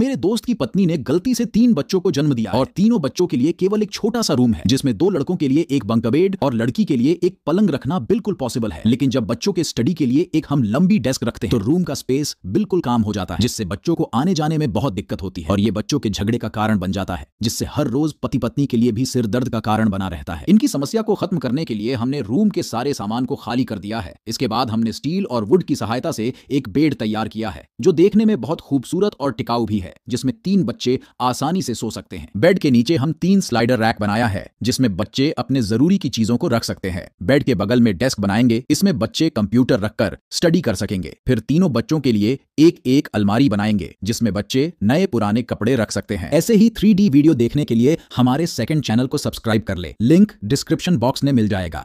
मेरे दोस्त की पत्नी ने गलती से तीन बच्चों को जन्म दिया और तीनों बच्चों के लिए केवल एक छोटा सा रूम है जिसमें दो लड़कों के लिए एक बंक बेड और लड़की के लिए एक पलंग रखना बिल्कुल पॉसिबल है लेकिन जब बच्चों के स्टडी के लिए एक हम लंबी डेस्क रखते हैं तो रूम का स्पेस बिल्कुल काम हो जाता है जिससे बच्चों को आने जाने में बहुत दिक्कत होती है और ये बच्चों के झगड़े का कारण बन जाता है जिससे हर रोज पति पत्नी के लिए भी सिर दर्द का कारण बना रहता है इनकी समस्या को खत्म करने के लिए हमने रूम के सारे सामान को खाली कर दिया है इसके बाद हमने स्टील और वुड की सहायता से एक बेड तैयार किया है जो देखने में बहुत खूबसूरत और टिकाऊ भी है है जिसमें तीन बच्चे आसानी से सो सकते हैं बेड के नीचे हम तीन स्लाइडर रैक बनाया है जिसमें बच्चे अपने जरूरी की चीजों को रख सकते हैं बेड के बगल में डेस्क बनाएंगे इसमें बच्चे कंप्यूटर रखकर स्टडी कर सकेंगे फिर तीनों बच्चों के लिए एक एक अलमारी बनाएंगे जिसमें बच्चे नए पुराने कपड़े रख सकते हैं ऐसे ही थ्री वीडियो देखने के लिए हमारे सेकेंड चैनल को सब्सक्राइब कर ले लिंक डिस्क्रिप्शन बॉक्स में मिल जाएगा